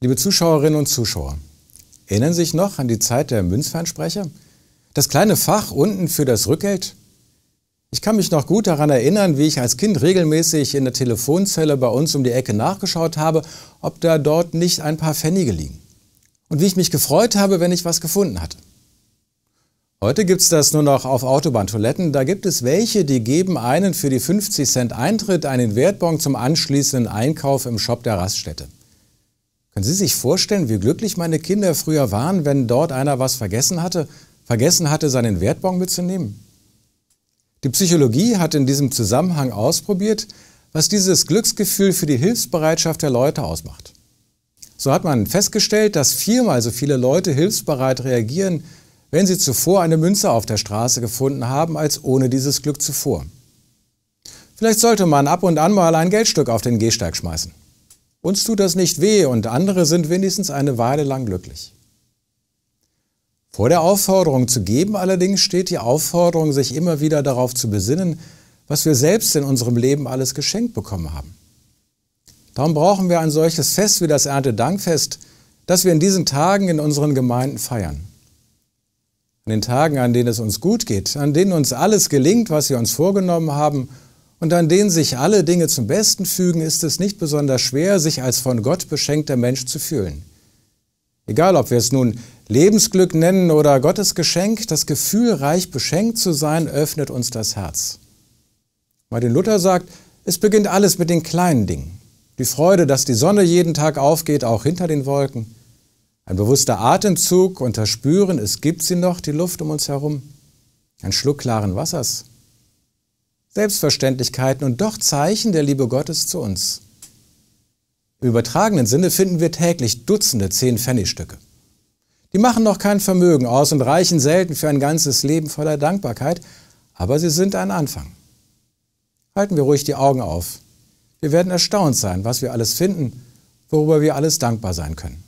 Liebe Zuschauerinnen und Zuschauer, erinnern Sie sich noch an die Zeit der Münzfernsprecher? Das kleine Fach unten für das Rückgeld? Ich kann mich noch gut daran erinnern, wie ich als Kind regelmäßig in der Telefonzelle bei uns um die Ecke nachgeschaut habe, ob da dort nicht ein paar Pfennige liegen. Und wie ich mich gefreut habe, wenn ich was gefunden hatte. Heute gibt es das nur noch auf Autobahntoiletten. Da gibt es welche, die geben einen für die 50 Cent Eintritt einen Wertbon zum anschließenden Einkauf im Shop der Raststätte. Können Sie sich vorstellen, wie glücklich meine Kinder früher waren, wenn dort einer was vergessen hatte, vergessen hatte, seinen Wertbon mitzunehmen? Die Psychologie hat in diesem Zusammenhang ausprobiert, was dieses Glücksgefühl für die Hilfsbereitschaft der Leute ausmacht. So hat man festgestellt, dass viermal so viele Leute hilfsbereit reagieren, wenn sie zuvor eine Münze auf der Straße gefunden haben, als ohne dieses Glück zuvor. Vielleicht sollte man ab und an mal ein Geldstück auf den Gehsteig schmeißen. Uns tut das nicht weh und andere sind wenigstens eine Weile lang glücklich. Vor der Aufforderung zu geben allerdings steht die Aufforderung, sich immer wieder darauf zu besinnen, was wir selbst in unserem Leben alles geschenkt bekommen haben. Darum brauchen wir ein solches Fest wie das Erntedankfest, das wir in diesen Tagen in unseren Gemeinden feiern. An den Tagen, an denen es uns gut geht, an denen uns alles gelingt, was wir uns vorgenommen haben und an denen sich alle Dinge zum Besten fügen, ist es nicht besonders schwer, sich als von Gott beschenkter Mensch zu fühlen. Egal, ob wir es nun Lebensglück nennen oder Gottes Geschenk, das Gefühl, reich beschenkt zu sein, öffnet uns das Herz. Martin Luther sagt, es beginnt alles mit den kleinen Dingen. Die Freude, dass die Sonne jeden Tag aufgeht, auch hinter den Wolken. Ein bewusster Atemzug und das Spüren, es gibt sie noch, die Luft um uns herum. Ein Schluck klaren Wassers, Selbstverständlichkeiten und doch Zeichen der Liebe Gottes zu uns. Im übertragenen Sinne finden wir täglich Dutzende Zehn-Pfennigstücke. Die machen noch kein Vermögen aus und reichen selten für ein ganzes Leben voller Dankbarkeit, aber sie sind ein Anfang. Halten wir ruhig die Augen auf. Wir werden erstaunt sein, was wir alles finden, worüber wir alles dankbar sein können.